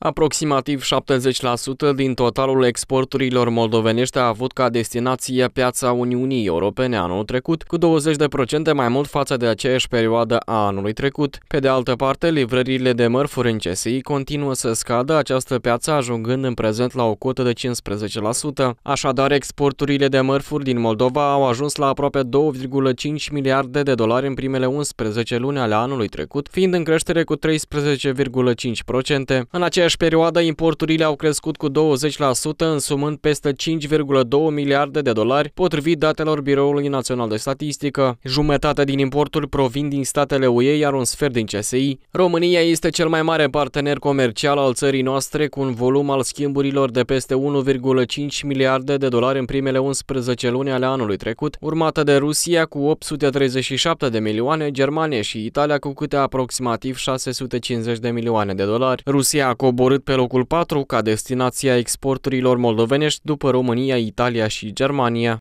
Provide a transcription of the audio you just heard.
Aproximativ 70% din totalul exporturilor moldovenești a avut ca destinație piața Uniunii Europene anul trecut, cu 20% mai mult față de aceeași perioadă a anului trecut. Pe de altă parte, livrările de mărfuri în CSI continuă să scadă, această piață ajungând în prezent la o cotă de 15%. Așadar, exporturile de mărfuri din Moldova au ajuns la aproape 2,5 miliarde de dolari în primele 11 luni ale anului trecut, fiind în creștere cu 13,5%. În aceeași aceeași perioadă, importurile au crescut cu 20%, însumând peste 5,2 miliarde de dolari, potrivit datelor Biroului Național de Statistică. Jumătate din importuri provin din statele UE, iar un sfert din CSI. România este cel mai mare partener comercial al țării noastre, cu un volum al schimburilor de peste 1,5 miliarde de dolari în primele 11 luni ale anului trecut, urmată de Rusia cu 837 de milioane, Germania și Italia cu câte aproximativ 650 de milioane de dolari. Rusia a coborât coborât pe locul 4 ca destinația exporturilor moldovenești după România, Italia și Germania.